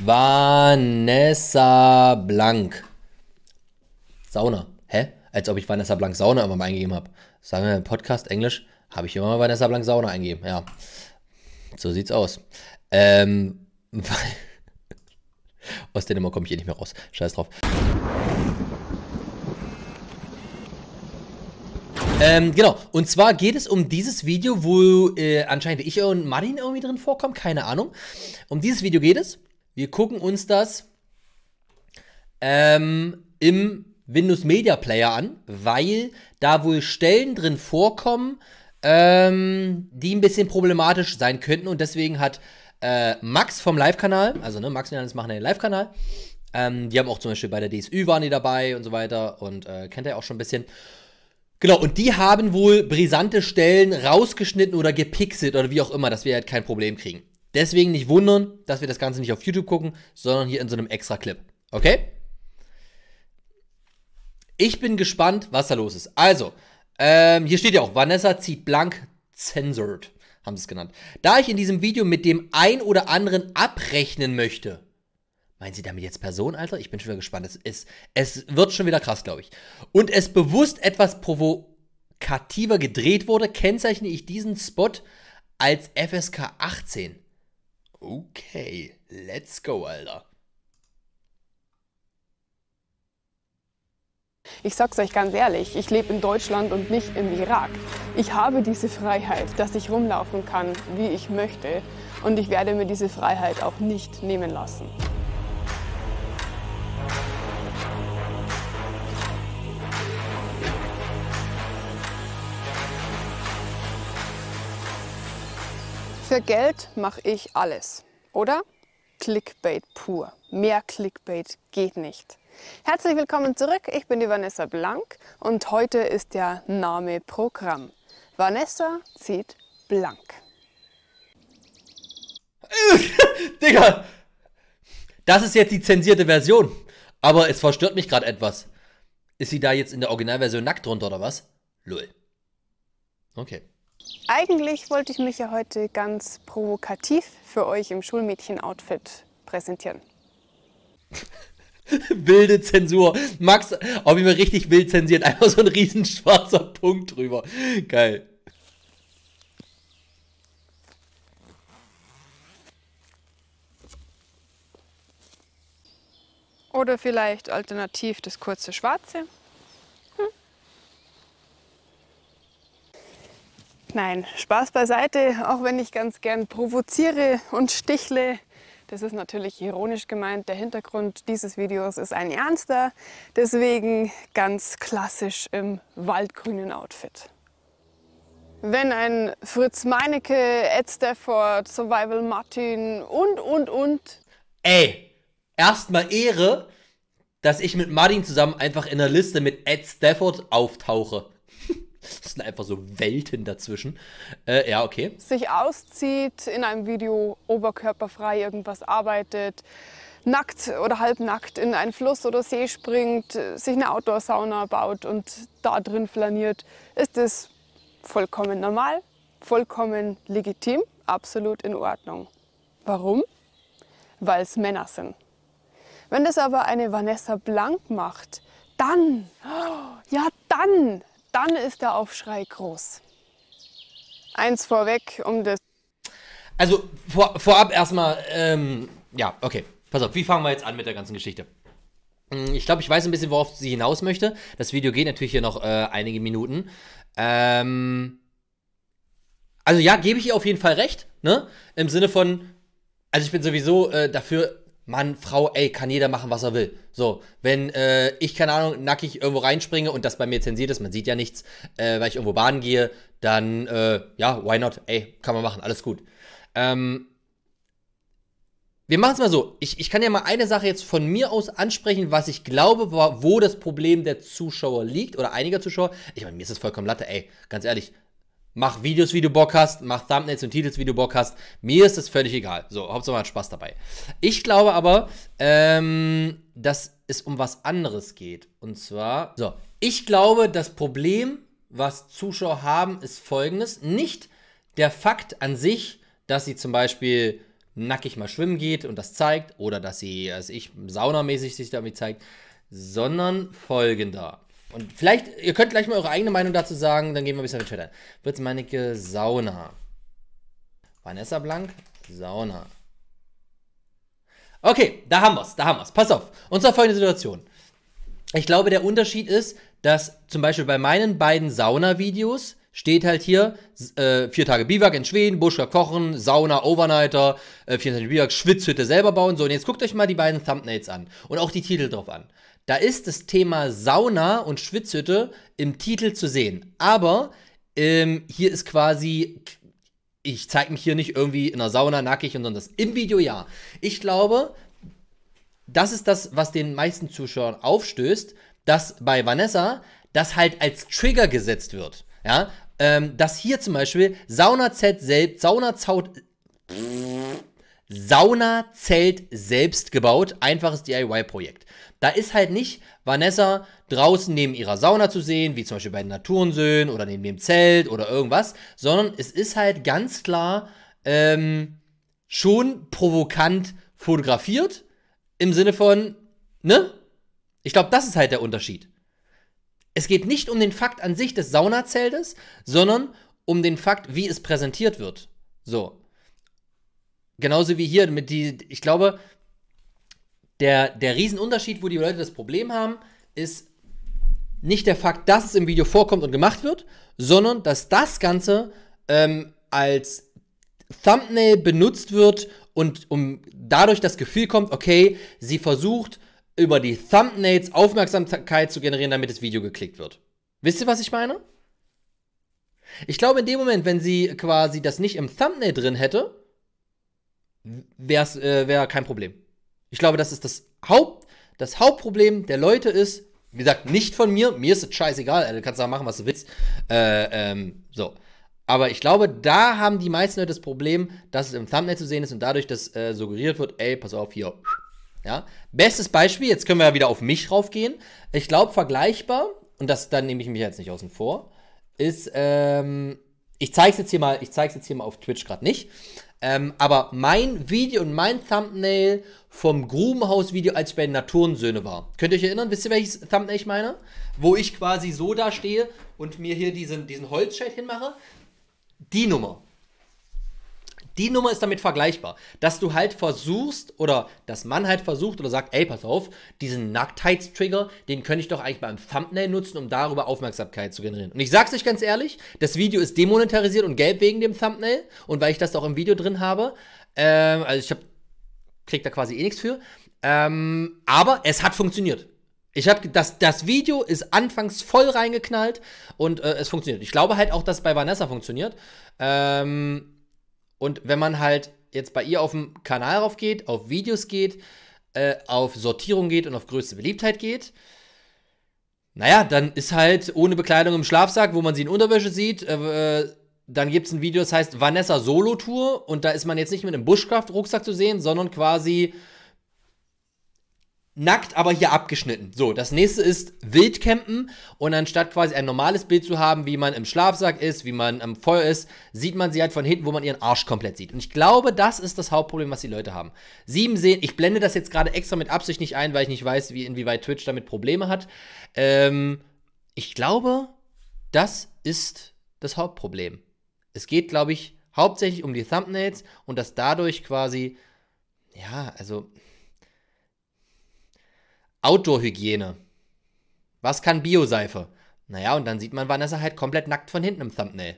Vanessa Blank. Sauna. Hä? Als ob ich Vanessa Blank Sauna immer mal eingegeben habe. Sagen wir im Podcast Englisch, habe ich immer mal Vanessa Blank Sauna eingegeben. Ja. So sieht's aus. Ähm, aus der Nummer komme ich eh nicht mehr raus. Scheiß drauf. Ähm, genau. Und zwar geht es um dieses Video, wo äh, anscheinend ich und Martin irgendwie drin vorkommen. Keine Ahnung. Um dieses Video geht es. Wir gucken uns das ähm, im Windows Media Player an, weil da wohl Stellen drin vorkommen, ähm, die ein bisschen problematisch sein könnten. Und deswegen hat äh, Max vom Live-Kanal, also ne, Max und Janis machen den Live-Kanal, ähm, die haben auch zum Beispiel bei der DSÜ waren die dabei und so weiter und äh, kennt er auch schon ein bisschen. Genau, und die haben wohl brisante Stellen rausgeschnitten oder gepixelt oder wie auch immer, dass wir halt kein Problem kriegen. Deswegen nicht wundern, dass wir das Ganze nicht auf YouTube gucken, sondern hier in so einem extra Clip. Okay? Ich bin gespannt, was da los ist. Also, ähm, hier steht ja auch, Vanessa zieht blank censored, haben sie es genannt. Da ich in diesem Video mit dem ein oder anderen abrechnen möchte. Meinen Sie damit jetzt Person, Alter? Ich bin schon wieder gespannt. Es, ist, es wird schon wieder krass, glaube ich. Und es bewusst etwas provokativer gedreht wurde, kennzeichne ich diesen Spot als FSK 18. Okay, let's go, Alter. Ich sag's euch ganz ehrlich, ich lebe in Deutschland und nicht im Irak. Ich habe diese Freiheit, dass ich rumlaufen kann, wie ich möchte. Und ich werde mir diese Freiheit auch nicht nehmen lassen. Für Geld mache ich alles, oder? Clickbait pur. Mehr Clickbait geht nicht. Herzlich willkommen zurück, ich bin die Vanessa Blank und heute ist der Name Programm. Vanessa zieht blank. Digga! Das ist jetzt die zensierte Version. Aber es verstört mich gerade etwas. Ist sie da jetzt in der Originalversion nackt drunter oder was? Lull. Okay. Eigentlich wollte ich mich ja heute ganz provokativ für euch im Schulmädchen-Outfit präsentieren. Wilde Zensur. Max, auch oh, wie man richtig wild zensiert, einfach so ein riesen schwarzer Punkt drüber. Geil. Oder vielleicht alternativ das kurze Schwarze. Nein, Spaß beiseite, auch wenn ich ganz gern provoziere und stichle. Das ist natürlich ironisch gemeint. Der Hintergrund dieses Videos ist ein ernster, deswegen ganz klassisch im waldgrünen Outfit. Wenn ein Fritz Meinecke, Ed Stafford, Survival Martin und, und, und. Ey, erstmal Ehre, dass ich mit Martin zusammen einfach in der Liste mit Ed Stafford auftauche. Es sind einfach so Welten dazwischen. Äh, ja, okay. Sich auszieht, in einem Video oberkörperfrei irgendwas arbeitet, nackt oder halbnackt in einen Fluss oder See springt, sich eine Outdoor-Sauna baut und da drin flaniert, ist das vollkommen normal, vollkommen legitim, absolut in Ordnung. Warum? Weil es Männer sind. Wenn das aber eine Vanessa Blank macht, dann, ja, dann dann ist der Aufschrei groß. Eins vorweg, um das. Also vor, vorab erstmal, ähm, ja, okay. Pass auf, wie fangen wir jetzt an mit der ganzen Geschichte? Hm, ich glaube, ich weiß ein bisschen, worauf sie hinaus möchte. Das Video geht natürlich hier noch äh, einige Minuten. Ähm, also ja, gebe ich ihr auf jeden Fall recht, ne? Im Sinne von, also ich bin sowieso äh, dafür, Mann, Frau, ey, kann jeder machen, was er will. So, wenn äh, ich, keine Ahnung, nackig irgendwo reinspringe und das bei mir zensiert ist, man sieht ja nichts, äh, weil ich irgendwo baden gehe, dann, äh, ja, why not? Ey, kann man machen, alles gut. Ähm, wir machen es mal so. Ich, ich kann ja mal eine Sache jetzt von mir aus ansprechen, was ich glaube, wo, wo das Problem der Zuschauer liegt oder einiger Zuschauer. Ich meine, mir ist es vollkommen Latte, ey, ganz ehrlich. Mach Videos, wie du Bock hast, mach Thumbnails und Titels, wie du Bock hast. Mir ist das völlig egal. So, Hauptsache man hat Spaß dabei. Ich glaube aber, ähm, dass es um was anderes geht. Und zwar, so, ich glaube, das Problem, was Zuschauer haben, ist folgendes. Nicht der Fakt an sich, dass sie zum Beispiel nackig mal schwimmen geht und das zeigt, oder dass sie, also ich, saunamäßig sich damit zeigt, sondern folgender. Und vielleicht, ihr könnt gleich mal eure eigene Meinung dazu sagen, dann gehen wir ein bisschen in Chat ein. Fritz Meinecke, Sauna. Vanessa Blank, Sauna. Okay, da haben wir's, da haben wir's. Pass auf. Und zwar folgende Situation. Ich glaube, der Unterschied ist, dass zum Beispiel bei meinen beiden Sauna-Videos steht halt hier äh, vier Tage Biwak in Schweden, Buschka kochen, Sauna, Overnighter, äh, vier Tage Biwak, Schwitzhütte selber bauen. So, und jetzt guckt euch mal die beiden Thumbnails an und auch die Titel drauf an. Da ist das Thema Sauna und Schwitzhütte im Titel zu sehen. Aber ähm, hier ist quasi, ich zeige mich hier nicht irgendwie in der Sauna nackig und sonst. Im Video ja. Ich glaube, das ist das, was den meisten Zuschauern aufstößt, dass bei Vanessa das halt als Trigger gesetzt wird. Ja, ähm, dass hier zum Beispiel Sauna Z selbst, Sauna Zaut. Saunazelt selbst gebaut, einfaches DIY-Projekt. Da ist halt nicht Vanessa draußen neben ihrer Sauna zu sehen, wie zum Beispiel bei den Naturensöhnen oder neben dem Zelt oder irgendwas, sondern es ist halt ganz klar ähm, schon provokant fotografiert im Sinne von, ne? Ich glaube, das ist halt der Unterschied. Es geht nicht um den Fakt an sich des Saunazeltes, sondern um den Fakt, wie es präsentiert wird. So genauso wie hier mit die, ich glaube, der, der Riesenunterschied, wo die Leute das Problem haben, ist nicht der Fakt, dass es im Video vorkommt und gemacht wird, sondern dass das Ganze ähm, als Thumbnail benutzt wird und um dadurch das Gefühl kommt, okay, sie versucht über die Thumbnails Aufmerksamkeit zu generieren, damit das Video geklickt wird. Wisst ihr, was ich meine? Ich glaube, in dem Moment, wenn sie quasi das nicht im Thumbnail drin hätte, wär's, äh, wäre kein Problem. Ich glaube, das ist das Haupt, das Hauptproblem der Leute ist, wie gesagt, nicht von mir, mir ist es scheißegal, also, du kannst da machen, was du willst. Äh, ähm, so. Aber ich glaube, da haben die meisten Leute das Problem, dass es im Thumbnail zu sehen ist und dadurch, dass äh, suggeriert wird, ey, pass auf, hier. Ja. Bestes Beispiel, jetzt können wir ja wieder auf mich raufgehen. Ich glaube, vergleichbar, und das, dann nehme ich mich jetzt nicht außen vor, ist, ähm, ich zeige es jetzt hier mal, ich zeige es jetzt hier mal auf Twitch gerade nicht. Ähm, aber mein Video und mein Thumbnail vom Grubenhaus-Video, als ich bei den Naturensöhne war. Könnt ihr euch erinnern? Wisst ihr, welches Thumbnail ich meine? Wo ich quasi so da stehe und mir hier diesen, diesen Holzscheit hinmache? Die Nummer. Die Nummer ist damit vergleichbar, dass du halt versuchst oder dass man halt versucht oder sagt, ey, pass auf, diesen Nacktheitstrigger, den könnte ich doch eigentlich mal im Thumbnail nutzen, um darüber Aufmerksamkeit zu generieren. Und ich sag's euch ganz ehrlich, das Video ist demonetarisiert und gelb wegen dem Thumbnail und weil ich das auch im Video drin habe, ähm, also ich hab, krieg da quasi eh nichts für, ähm, aber es hat funktioniert. Ich habe das, das Video ist anfangs voll reingeknallt und äh, es funktioniert. Ich glaube halt auch, dass es bei Vanessa funktioniert. Ähm, und wenn man halt jetzt bei ihr auf dem Kanal rauf geht, auf Videos geht, äh, auf Sortierung geht und auf größte Beliebtheit geht, naja, dann ist halt ohne Bekleidung im Schlafsack, wo man sie in Unterwäsche sieht, äh, äh dann gibt es ein Video, das heißt Vanessa Solo Tour und da ist man jetzt nicht mit einem bushcraft rucksack zu sehen, sondern quasi nackt, aber hier abgeschnitten. So, das nächste ist Wildcampen und anstatt quasi ein normales Bild zu haben, wie man im Schlafsack ist, wie man am Feuer ist, sieht man sie halt von hinten, wo man ihren Arsch komplett sieht. Und ich glaube, das ist das Hauptproblem, was die Leute haben. Sieben sehen, ich blende das jetzt gerade extra mit Absicht nicht ein, weil ich nicht weiß, wie inwieweit Twitch damit Probleme hat. Ähm, ich glaube, das ist das Hauptproblem. Es geht, glaube ich, hauptsächlich um die Thumbnails und dass dadurch quasi, ja, also Outdoor-Hygiene. Was kann Bioseife? Naja, und dann sieht man Vanessa halt komplett nackt von hinten im Thumbnail.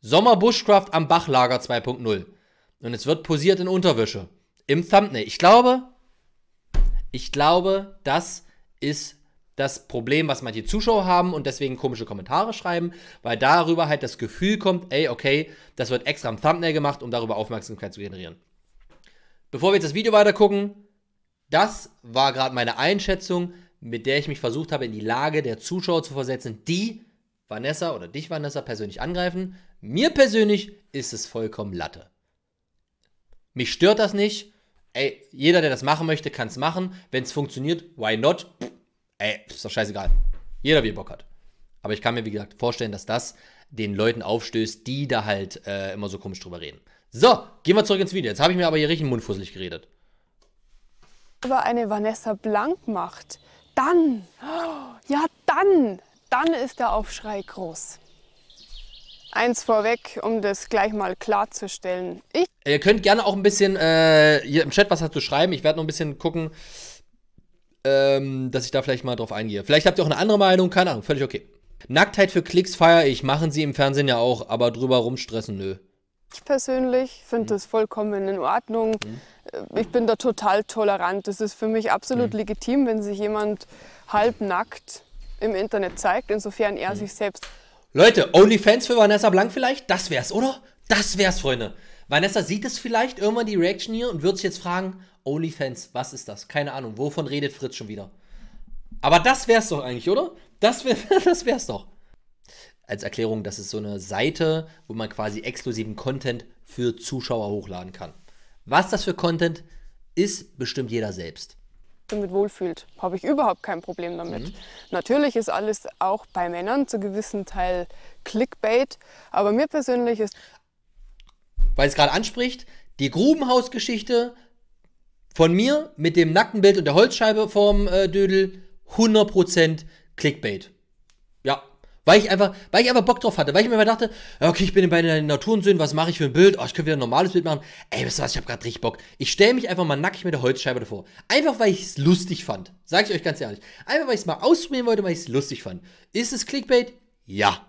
Sommer Bushcraft am Bachlager 2.0. Und es wird posiert in Unterwäsche. Im Thumbnail. Ich glaube, ich glaube, das ist das Problem, was manche Zuschauer haben und deswegen komische Kommentare schreiben, weil darüber halt das Gefühl kommt, ey, okay, das wird extra im Thumbnail gemacht, um darüber Aufmerksamkeit zu generieren. Bevor wir jetzt das Video weiter gucken, das war gerade meine Einschätzung, mit der ich mich versucht habe, in die Lage der Zuschauer zu versetzen, die Vanessa oder dich, Vanessa, persönlich angreifen. Mir persönlich ist es vollkommen Latte. Mich stört das nicht. Ey, jeder, der das machen möchte, kann es machen. Wenn es funktioniert, why not? ey, ist doch scheißegal. Jeder, wie er Bock hat. Aber ich kann mir, wie gesagt, vorstellen, dass das den Leuten aufstößt, die da halt äh, immer so komisch drüber reden. So, gehen wir zurück ins Video. Jetzt habe ich mir aber hier richtig mundfusselig geredet aber eine Vanessa blank macht, dann, ja dann, dann ist der Aufschrei groß. Eins vorweg, um das gleich mal klarzustellen. Ich Ihr könnt gerne auch ein bisschen äh, hier im Chat was dazu schreiben. Ich werde noch ein bisschen gucken, ähm, dass ich da vielleicht mal drauf eingehe. Vielleicht habt ihr auch eine andere Meinung, keine Ahnung, völlig okay. Nacktheit für Klicks feiere ich, machen sie im Fernsehen ja auch, aber drüber rumstressen, nö. Ich persönlich finde mhm. das vollkommen in Ordnung. Mhm. Äh, ich bin da total tolerant. Das ist für mich absolut mhm. legitim, wenn sich jemand halbnackt im Internet zeigt, insofern er mhm. sich selbst. Leute, OnlyFans für Vanessa Blank vielleicht? Das wär's, oder? Das wär's, Freunde. Vanessa sieht es vielleicht irgendwann die Reaction hier und wird sich jetzt fragen: OnlyFans, was ist das? Keine Ahnung. Wovon redet Fritz schon wieder? Aber das wär's doch eigentlich, oder? Das, wär, das wär's doch als Erklärung, das ist so eine Seite, wo man quasi exklusiven Content für Zuschauer hochladen kann. Was das für Content ist, bestimmt jeder selbst damit wohlfühlt, habe ich überhaupt kein Problem damit. Mhm. Natürlich ist alles auch bei Männern zu gewissen Teil Clickbait, aber mir persönlich ist weil es gerade anspricht, die Grubenhausgeschichte von mir mit dem nackten Bild und der Holzscheibe vorm äh, Dödel 100% Clickbait. Ja, weil ich einfach, weil ich einfach Bock drauf hatte, weil ich mir immer dachte, okay, ich bin bei den Naturensöhnen, was mache ich für ein Bild? Oh, ich könnte wieder ein normales Bild machen. Ey, wisst ihr was, ich habe gerade richtig Bock. Ich stelle mich einfach mal nackig mit der Holzscheibe davor. Einfach weil ich es lustig fand. Sage ich euch ganz ehrlich. Einfach weil ich es mal ausprobieren wollte, weil ich es lustig fand. Ist es Clickbait? Ja.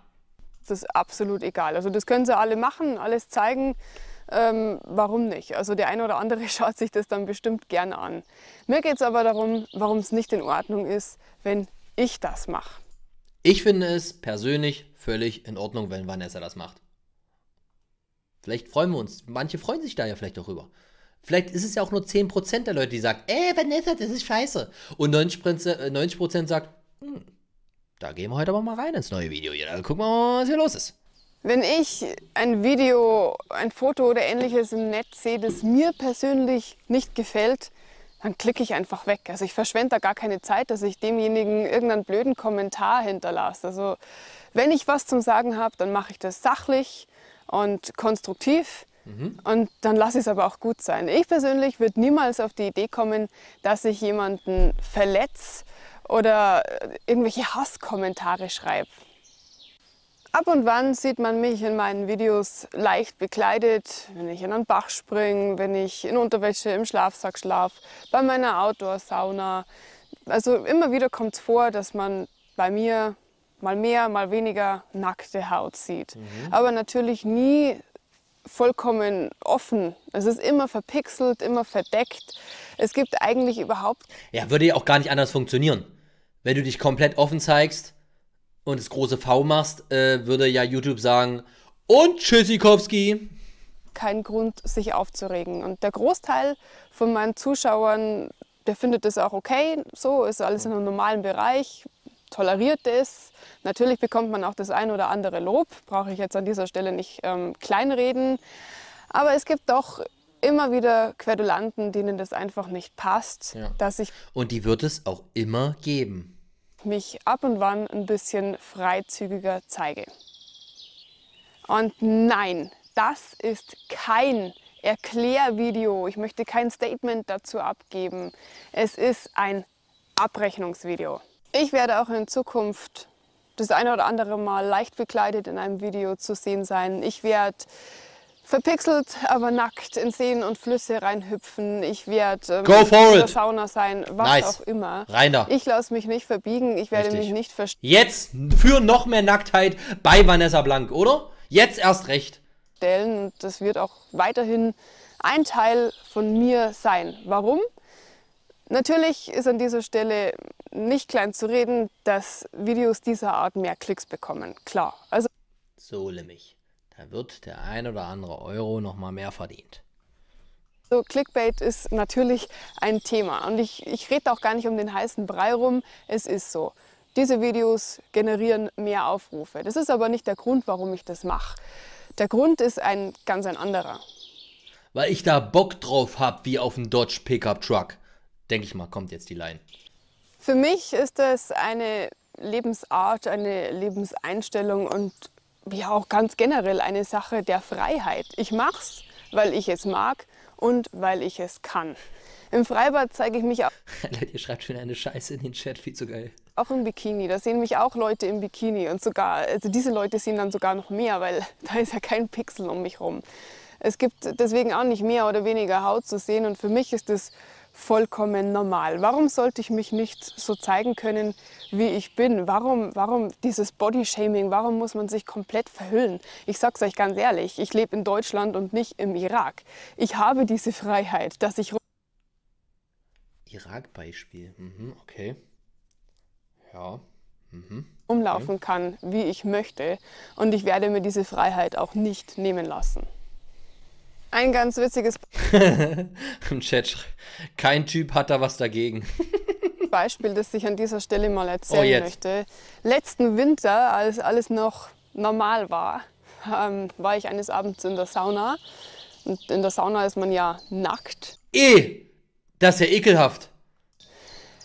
Das ist absolut egal. Also das können sie alle machen, alles zeigen. Ähm, warum nicht? Also der eine oder andere schaut sich das dann bestimmt gerne an. Mir geht es aber darum, warum es nicht in Ordnung ist, wenn ich das mache. Ich finde es persönlich völlig in Ordnung, wenn Vanessa das macht. Vielleicht freuen wir uns. Manche freuen sich da ja vielleicht darüber. Vielleicht ist es ja auch nur 10% der Leute, die sagen, ey, äh, Vanessa, das ist scheiße. Und 90%, 90 sagt, hm, da gehen wir heute aber mal rein ins neue Video. Ja, also gucken wir mal, was hier los ist. Wenn ich ein Video, ein Foto oder ähnliches im Netz sehe, das mir persönlich nicht gefällt, dann klicke ich einfach weg. Also ich verschwende da gar keine Zeit, dass ich demjenigen irgendeinen blöden Kommentar hinterlasse. Also wenn ich was zum Sagen habe, dann mache ich das sachlich und konstruktiv. Mhm. Und dann lasse ich es aber auch gut sein. Ich persönlich würde niemals auf die Idee kommen, dass ich jemanden verletze oder äh, irgendwelche Hasskommentare schreibe. Ab und wann sieht man mich in meinen Videos leicht bekleidet, wenn ich in einen Bach springe, wenn ich in Unterwäsche im Schlafsack schlafe, bei meiner Outdoor-Sauna. Also immer wieder kommt es vor, dass man bei mir mal mehr, mal weniger nackte Haut sieht. Mhm. Aber natürlich nie vollkommen offen. Es ist immer verpixelt, immer verdeckt. Es gibt eigentlich überhaupt. Ja, würde ja auch gar nicht anders funktionieren. Wenn du dich komplett offen zeigst, und das große V machst, äh, würde ja YouTube sagen, und Tschüssikowski. Kein Grund, sich aufzuregen. Und der Großteil von meinen Zuschauern, der findet das auch okay, so ist alles in einem normalen Bereich, toleriert es. Natürlich bekommt man auch das ein oder andere Lob, brauche ich jetzt an dieser Stelle nicht ähm, kleinreden. Aber es gibt doch immer wieder Querulanten, denen das einfach nicht passt. Ja. Dass ich Und die wird es auch immer geben mich ab und wann ein bisschen freizügiger zeige. Und nein, das ist kein Erklärvideo. Ich möchte kein Statement dazu abgeben. Es ist ein Abrechnungsvideo. Ich werde auch in Zukunft das eine oder andere Mal leicht bekleidet in einem Video zu sehen sein. Ich werde verpixelt, aber nackt in Seen und Flüsse reinhüpfen. Ich werde ähm, Go for in der it. Sauna sein, was Nice. auch immer. Rainer. Ich lasse mich nicht verbiegen, ich werde Richtig. mich nicht verstehen. Jetzt für noch mehr Nacktheit bei Vanessa Blank, oder? Jetzt erst recht. Und das wird auch weiterhin ein Teil von mir sein. Warum? Natürlich ist an dieser Stelle nicht klein zu reden, dass Videos dieser Art mehr Klicks bekommen. Klar. Also So nämlich. Da wird der ein oder andere Euro noch mal mehr verdient. So, Clickbait ist natürlich ein Thema und ich, ich rede auch gar nicht um den heißen Brei rum, es ist so. Diese Videos generieren mehr Aufrufe. Das ist aber nicht der Grund, warum ich das mache. Der Grund ist ein ganz ein anderer. Weil ich da Bock drauf habe, wie auf einen Dodge Pickup Truck. Denke ich mal, kommt jetzt die Line. Für mich ist das eine Lebensart, eine Lebenseinstellung und ja auch ganz generell eine Sache der Freiheit. Ich mach's, weil ich es mag und weil ich es kann. Im Freibad zeige ich mich auch. Alter, ihr schreibt schon eine Scheiße in den Chat, viel zu geil. Auch im Bikini, da sehen mich auch Leute im Bikini und sogar, also diese Leute sehen dann sogar noch mehr, weil da ist ja kein Pixel um mich rum. Es gibt deswegen auch nicht mehr oder weniger Haut zu sehen und für mich ist das vollkommen normal. Warum sollte ich mich nicht so zeigen können, wie ich bin? Warum, warum dieses Bodyshaming? Warum muss man sich komplett verhüllen? Ich sag's euch ganz ehrlich, ich lebe in Deutschland und nicht im Irak. Ich habe diese Freiheit, dass ich Irak-Beispiel. Mhm, okay. Ja. Mhm. Umlaufen okay. kann, wie ich möchte. Und ich werde mir diese Freiheit auch nicht nehmen lassen. Ein ganz witziges. Im Chat. Kein Typ hat da was dagegen. Beispiel, das ich an dieser Stelle mal erzählen oh, möchte. Letzten Winter, als alles noch normal war, ähm, war ich eines Abends in der Sauna. Und in der Sauna ist man ja nackt. Eh, das ist ja ekelhaft.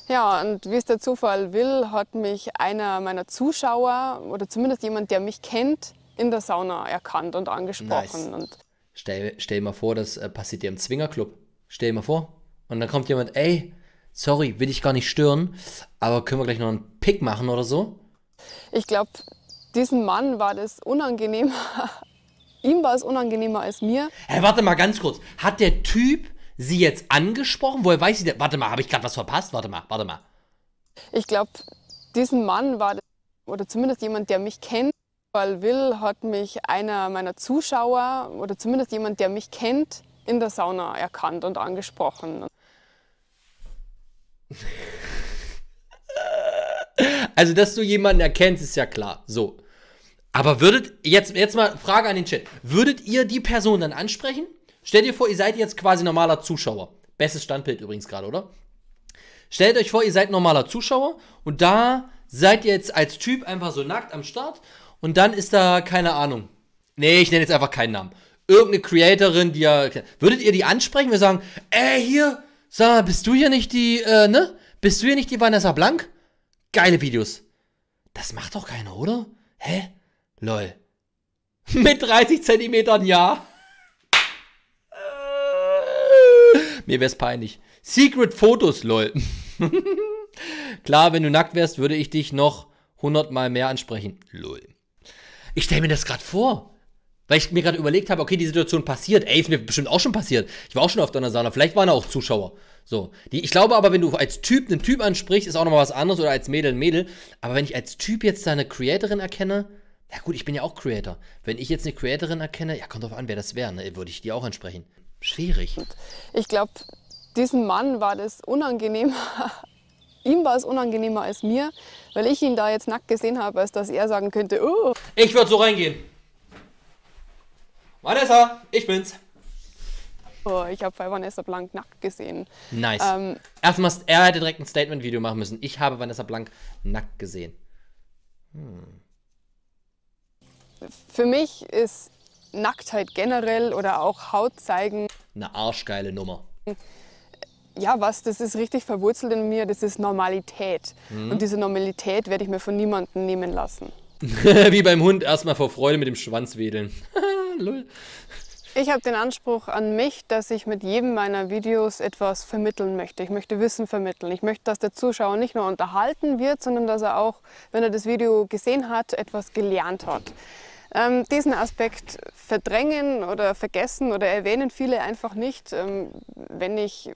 Ja, und wie es der Zufall will, hat mich einer meiner Zuschauer oder zumindest jemand, der mich kennt, in der Sauna erkannt und angesprochen. Nice. Und Stell, stell mal vor, das äh, passiert dir im Zwingerclub. Stell mal vor. Und dann kommt jemand, ey, sorry, will ich gar nicht stören, aber können wir gleich noch einen Pick machen oder so? Ich glaube, diesem Mann war das unangenehmer. Ihm war es unangenehmer als mir. Hey, warte mal ganz kurz. Hat der Typ sie jetzt angesprochen? Woher weiß ich denn? Warte mal, habe ich gerade was verpasst? Warte mal, warte mal. Ich glaube, diesem Mann war das, oder zumindest jemand, der mich kennt. Fußball will, hat mich einer meiner Zuschauer oder zumindest jemand, der mich kennt, in der Sauna erkannt und angesprochen. Also, dass du jemanden erkennst, ist ja klar. So. Aber würdet, jetzt, jetzt mal Frage an den Chat. Würdet ihr die Person dann ansprechen? Stellt ihr vor, ihr seid jetzt quasi normaler Zuschauer. Bestes Standbild übrigens gerade, oder? Stellt euch vor, ihr seid normaler Zuschauer und da seid ihr jetzt als Typ einfach so nackt am Start und dann ist da, keine Ahnung. Nee, ich nenne jetzt einfach keinen Namen. Irgendeine Creatorin, die ja. Würdet ihr die ansprechen? Wir sagen, ey, hier, sag mal, bist du hier nicht die, äh, ne? Bist du hier nicht die Vanessa Blank? Geile Videos. Das macht doch keiner, oder? Hä? Lol. Mit 30 Zentimetern, ja. Mir wär's peinlich. Secret Fotos, lol. Klar, wenn du nackt wärst, würde ich dich noch hundertmal mehr ansprechen. Lol. Ich stelle mir das gerade vor. Weil ich mir gerade überlegt habe, okay, die Situation passiert. Ey, ist mir bestimmt auch schon passiert. Ich war auch schon auf deiner Sauna. Vielleicht waren da auch Zuschauer. So. Die, ich glaube aber, wenn du als Typ einen Typ ansprichst, ist auch nochmal was anderes oder als Mädel ein Mädel. Aber wenn ich als Typ jetzt deine Creatorin erkenne, na gut, ich bin ja auch Creator. Wenn ich jetzt eine Creatorin erkenne, ja, kommt drauf an, wer das wäre, ne? würde ich die auch ansprechen. Schwierig. Ich glaube, diesem Mann war das unangenehm, Ihm war es unangenehmer als mir, weil ich ihn da jetzt nackt gesehen habe, als dass er sagen könnte, oh. Ich würde so reingehen. Vanessa, ich bin's. Oh, ich habe Vanessa Blank nackt gesehen. Nice. Ähm, Erstmal, er hätte direkt ein Statement-Video machen müssen. Ich habe Vanessa Blank nackt gesehen. Hm. Für mich ist Nacktheit generell oder auch Haut zeigen. Eine arschgeile Nummer. Hm ja, was, das ist richtig verwurzelt in mir, das ist Normalität. Mhm. Und diese Normalität werde ich mir von niemandem nehmen lassen. Wie beim Hund erstmal vor Freude mit dem Schwanz wedeln. Lull. ich habe den Anspruch an mich, dass ich mit jedem meiner Videos etwas vermitteln möchte. Ich möchte Wissen vermitteln. Ich möchte, dass der Zuschauer nicht nur unterhalten wird, sondern dass er auch, wenn er das Video gesehen hat, etwas gelernt hat. Ähm, diesen Aspekt verdrängen oder vergessen oder erwähnen viele einfach nicht. Ähm, wenn ich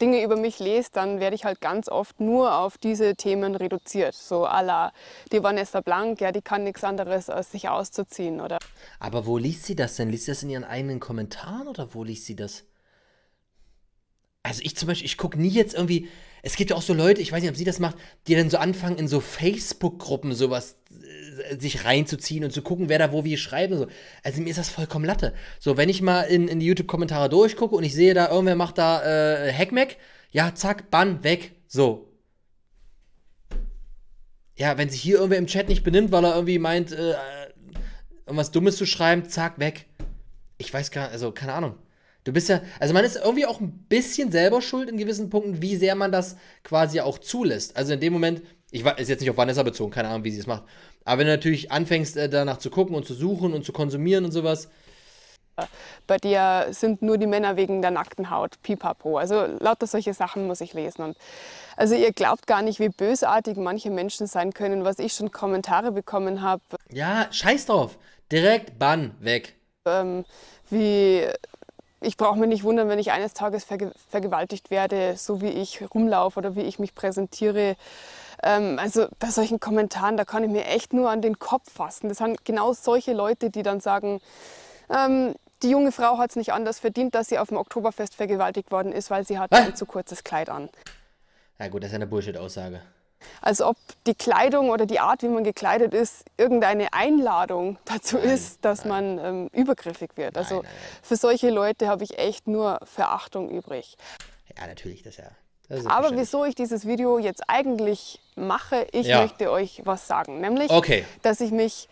Dinge über mich lese, dann werde ich halt ganz oft nur auf diese Themen reduziert. So à la die Vanessa Blank, ja, die kann nichts anderes, als sich auszuziehen, oder? Aber wo liest sie das denn? Liest sie das in ihren eigenen Kommentaren oder wo liest sie das? Also ich zum Beispiel, ich gucke nie jetzt irgendwie, es gibt ja auch so Leute, ich weiß nicht, ob sie das macht, die dann so anfangen, in so Facebook-Gruppen sowas äh, sich reinzuziehen und zu gucken, wer da wo wie schreibt und so. Also mir ist das vollkommen Latte. So, wenn ich mal in, in die YouTube-Kommentare durchgucke und ich sehe da, irgendwer macht da äh, Hackmack, ja, zack, Bann, weg. So. Ja, wenn sich hier irgendwer im Chat nicht benimmt, weil er irgendwie meint, äh, irgendwas Dummes zu schreiben, zack, weg. Ich weiß gar nicht, also keine Ahnung. Du bist ja, also man ist irgendwie auch ein bisschen selber schuld in gewissen Punkten, wie sehr man das quasi auch zulässt. Also in dem Moment, ich weiß, ist jetzt nicht auf Vanessa bezogen, keine Ahnung, wie sie es macht. Aber wenn du natürlich anfängst, äh, danach zu gucken und zu suchen und zu konsumieren und sowas. Bei dir sind nur die Männer wegen der nackten Haut, pipapo. Also lauter solche Sachen muss ich lesen. Und also ihr glaubt gar nicht, wie bösartig manche Menschen sein können, was ich schon Kommentare bekommen habe. Ja, scheiß drauf. Direkt Bann weg. Ähm, wie ich brauche mich nicht wundern, wenn ich eines Tages verge vergewaltigt werde, so wie ich rumlaufe oder wie ich mich präsentiere. Ähm, also bei solchen Kommentaren, da kann ich mir echt nur an den Kopf fassen. Das sind genau solche Leute, die dann sagen, ähm, die junge Frau hat es nicht anders verdient, dass sie auf dem Oktoberfest vergewaltigt worden ist, weil sie hat ah. ein zu kurzes Kleid an. Na gut, das ist eine Bullshit-Aussage als ob die Kleidung oder die Art, wie man gekleidet ist, irgendeine Einladung dazu nein, ist, dass nein. man ähm, übergriffig wird. Also nein, also für solche Leute habe ich echt nur Verachtung übrig. Ja, natürlich, das ja. Das Aber wieso ich dieses Video jetzt eigentlich mache, ich ja. möchte euch was sagen. Nämlich, okay. dass ich mich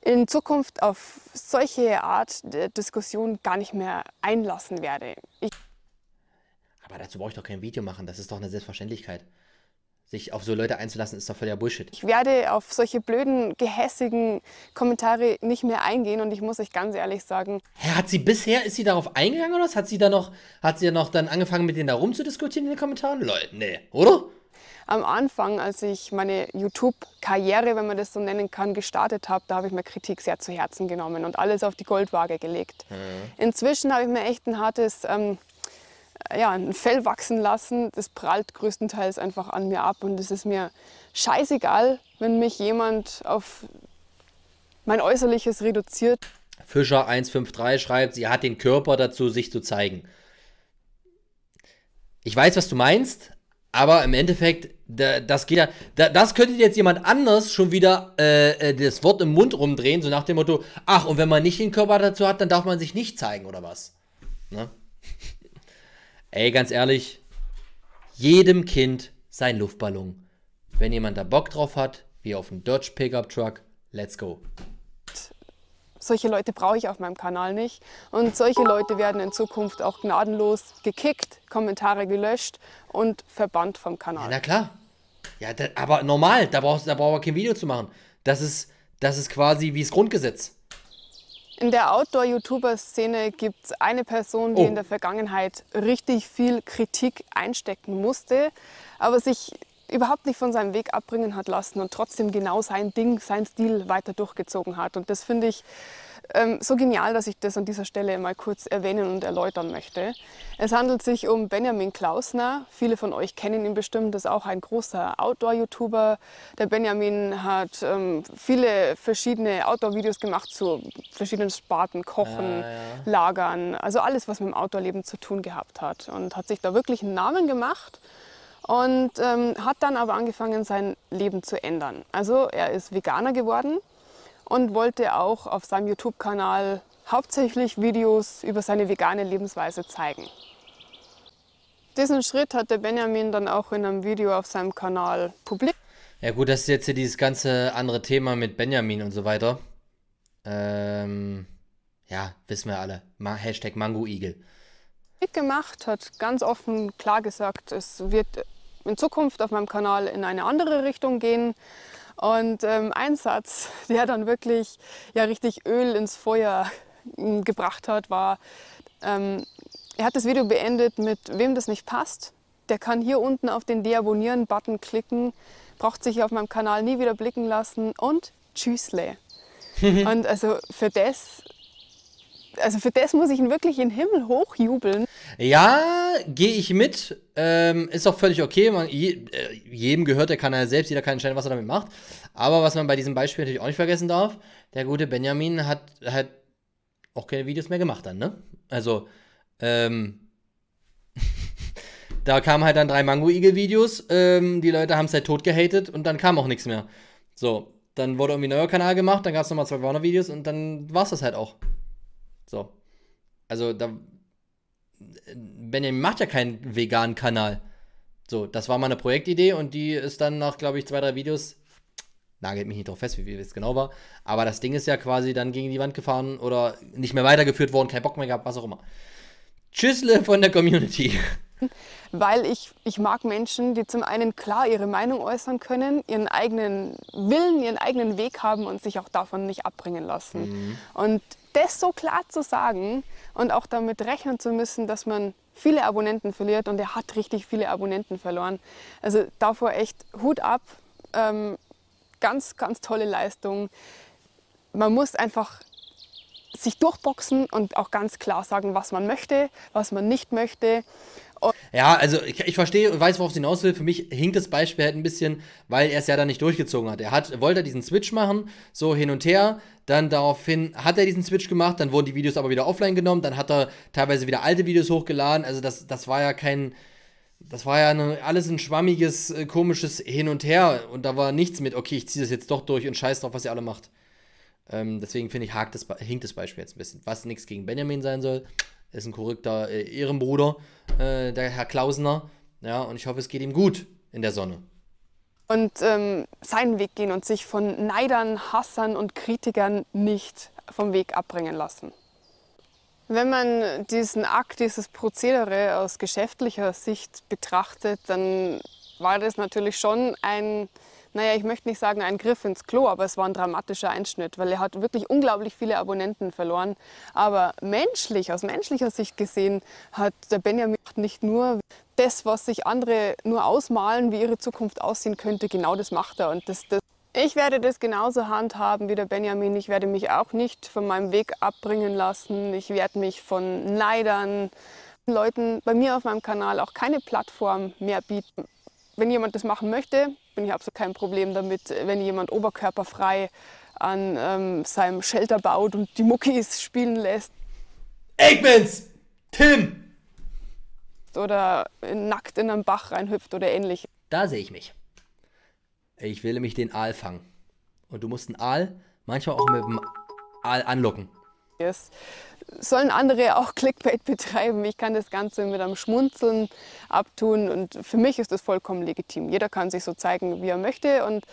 in Zukunft auf solche Art der Diskussion gar nicht mehr einlassen werde. Ich Aber dazu brauche ich doch kein Video machen, das ist doch eine Selbstverständlichkeit sich auf so Leute einzulassen, ist doch voll der Bullshit. Ich werde auf solche blöden, gehässigen Kommentare nicht mehr eingehen und ich muss euch ganz ehrlich sagen. Hä, Hat sie bisher, ist sie darauf eingegangen oder was? Hat sie da noch, hat sie da noch dann angefangen, mit denen da rumzudiskutieren in den Kommentaren? Lol, nee, oder? Am Anfang, als ich meine YouTube-Karriere, wenn man das so nennen kann, gestartet habe, da habe ich mir Kritik sehr zu Herzen genommen und alles auf die Goldwaage gelegt. Mhm. Inzwischen habe ich mir echt ein hartes ähm, ja, ein Fell wachsen lassen, das prallt größtenteils einfach an mir ab. Und es ist mir scheißegal, wenn mich jemand auf mein Äußerliches reduziert. Fischer 153 schreibt, sie hat den Körper dazu, sich zu zeigen. Ich weiß, was du meinst, aber im Endeffekt, das geht ja, das könnte jetzt jemand anders schon wieder äh, äh, das Wort im Mund rumdrehen, so nach dem Motto, ach, und wenn man nicht den Körper dazu hat, dann darf man sich nicht zeigen oder was. Ne? Ey, ganz ehrlich, jedem Kind sein Luftballon. Wenn jemand da Bock drauf hat, wie auf dem Dodge Pickup Truck, let's go. Solche Leute brauche ich auf meinem Kanal nicht. Und solche Leute werden in Zukunft auch gnadenlos gekickt, Kommentare gelöscht und verbannt vom Kanal. Ja, na klar. Ja, da, aber normal, da brauchst du da braucht man kein Video zu machen. Das ist, das ist quasi wie das Grundgesetz. In der Outdoor-YouTuber-Szene gibt es eine Person, die oh. in der Vergangenheit richtig viel Kritik einstecken musste, aber sich überhaupt nicht von seinem Weg abbringen hat lassen und trotzdem genau sein Ding, sein Stil weiter durchgezogen hat. Und das finde ich ähm, so genial, dass ich das an dieser Stelle mal kurz erwähnen und erläutern möchte. Es handelt sich um Benjamin Klausner. Viele von euch kennen ihn bestimmt, das ist auch ein großer Outdoor-YouTuber. Der Benjamin hat ähm, viele verschiedene Outdoor-Videos gemacht zu verschiedenen Sparten, Kochen, ja, ah, ja. Lagern, also alles, was mit dem Outdoor-Leben zu tun gehabt hat. Und hat sich da wirklich einen Namen gemacht und ähm, hat dann aber angefangen, sein Leben zu ändern. Also er ist Veganer geworden und wollte auch auf seinem YouTube-Kanal hauptsächlich Videos über seine vegane Lebensweise zeigen. Diesen Schritt hatte Benjamin dann auch in einem Video auf seinem Kanal publik. Ja gut, das ist jetzt hier dieses ganze andere Thema mit Benjamin und so weiter. Ähm, ja, wissen wir alle. Ma Hashtag Mangoigel. Gemacht, hat ganz offen klar gesagt, es wird in Zukunft auf meinem Kanal in eine andere Richtung gehen. Und ähm, ein Satz, der dann wirklich ja richtig Öl ins Feuer hm, gebracht hat, war, ähm, er hat das Video beendet mit, wem das nicht passt, der kann hier unten auf den Deabonnieren-Button klicken, braucht sich auf meinem Kanal nie wieder blicken lassen und tschüssle. und also für das also für das muss ich ihn wirklich in den Himmel hochjubeln. Ja, gehe ich mit. Ähm, ist auch völlig okay. Man, je, äh, jedem gehört der Kanal selbst, jeder kann entscheiden, was er damit macht. Aber was man bei diesem Beispiel natürlich auch nicht vergessen darf, der gute Benjamin hat halt auch keine Videos mehr gemacht dann, ne? Also, ähm, da kamen halt dann drei Mango-Igel-Videos, ähm, die Leute haben es halt tot gehatet und dann kam auch nichts mehr. So, dann wurde irgendwie ein neuer Kanal gemacht, dann gab es nochmal zwei Warner-Videos und dann war es das halt auch. So. Also da. Benjamin macht ja keinen veganen Kanal. So, das war mal eine Projektidee und die ist dann nach, glaube ich, zwei, drei Videos, nagelt mich nicht drauf fest, wie es genau war, aber das Ding ist ja quasi dann gegen die Wand gefahren oder nicht mehr weitergeführt worden, kein Bock mehr gehabt, was auch immer. Tschüssle von der Community. Weil ich, ich mag Menschen, die zum einen klar ihre Meinung äußern können, ihren eigenen Willen, ihren eigenen Weg haben und sich auch davon nicht abbringen lassen. Mhm. Und das so klar zu sagen und auch damit rechnen zu müssen, dass man viele Abonnenten verliert und er hat richtig viele Abonnenten verloren. Also davor echt Hut ab, ähm, ganz, ganz tolle Leistung. Man muss einfach sich durchboxen und auch ganz klar sagen, was man möchte, was man nicht möchte ja, also ich, ich verstehe und weiß, worauf es hinaus will. Für mich hinkt das Beispiel halt ein bisschen, weil er es ja dann nicht durchgezogen hat. Er hat, wollte diesen Switch machen, so hin und her. Dann daraufhin hat er diesen Switch gemacht, dann wurden die Videos aber wieder offline genommen, dann hat er teilweise wieder alte Videos hochgeladen. Also das, das war ja kein, das war ja eine, alles ein schwammiges, äh, komisches Hin und Her. Und da war nichts mit, okay, ich ziehe das jetzt doch durch und scheiß drauf, was ihr alle macht. Ähm, deswegen finde ich, hakt das, hinkt das Beispiel jetzt ein bisschen. Was nichts gegen Benjamin sein soll, ist ein korrekter äh, Ehrenbruder, äh, der Herr Klausener. Ja, und ich hoffe, es geht ihm gut in der Sonne. Und ähm, seinen Weg gehen und sich von Neidern, Hassern und Kritikern nicht vom Weg abbringen lassen. Wenn man diesen Akt, dieses Prozedere aus geschäftlicher Sicht betrachtet, dann war das natürlich schon ein naja, ich möchte nicht sagen ein Griff ins Klo, aber es war ein dramatischer Einschnitt, weil er hat wirklich unglaublich viele Abonnenten verloren. Aber menschlich, aus menschlicher Sicht gesehen, hat der Benjamin nicht nur das, was sich andere nur ausmalen, wie ihre Zukunft aussehen könnte, genau das macht er. Und das, das ich werde das genauso handhaben wie der Benjamin. Ich werde mich auch nicht von meinem Weg abbringen lassen. Ich werde mich von Neidern, Leuten bei mir auf meinem Kanal auch keine Plattform mehr bieten. Wenn jemand das machen möchte, bin ich absolut kein Problem damit, wenn jemand oberkörperfrei an ähm, seinem Shelter baut und die Muckis spielen lässt. Eggmans! Tim! Oder nackt in einen Bach reinhüpft oder ähnlich. Da sehe ich mich. Ich will nämlich den Aal fangen. Und du musst einen Aal manchmal auch mit dem Aal anlocken. Yes sollen andere auch Clickbait betreiben. Ich kann das Ganze mit einem Schmunzeln abtun und für mich ist das vollkommen legitim. Jeder kann sich so zeigen, wie er möchte und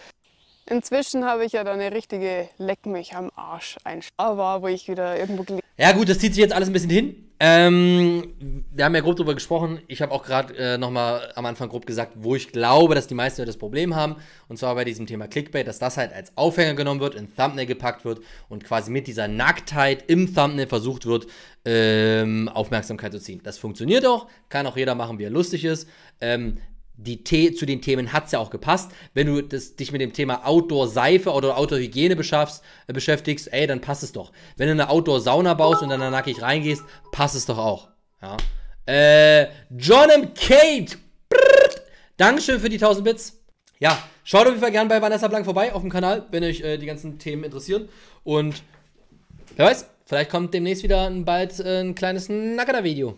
inzwischen habe ich ja da eine richtige Leck mich am Arsch ein Schau war, wo ich wieder irgendwo Ja, gut, das zieht sich jetzt alles ein bisschen hin. Ähm, wir haben ja grob darüber gesprochen. Ich habe auch gerade äh, nochmal am Anfang grob gesagt, wo ich glaube, dass die meisten das Problem haben. Und zwar bei diesem Thema Clickbait, dass das halt als Aufhänger genommen wird, in Thumbnail gepackt wird und quasi mit dieser Nacktheit im Thumbnail versucht wird, ähm, Aufmerksamkeit zu ziehen. Das funktioniert auch, kann auch jeder machen, wie er lustig ist. Ähm, die The zu den Themen hat es ja auch gepasst. Wenn du das, dich mit dem Thema Outdoor-Seife oder Outdoor-Hygiene äh, beschäftigst, ey, dann passt es doch. Wenn du eine Outdoor-Sauna baust und dann nackig reingehst, passt es doch auch. Ja. Äh, John M. Kate. Brrrt. Dankeschön für die 1000 Bits. Ja, schaut auf jeden Fall gerne bei Vanessa Blank vorbei auf dem Kanal, wenn euch äh, die ganzen Themen interessieren. Und wer weiß, vielleicht kommt demnächst wieder ein, bald äh, ein kleines Nackerter-Video.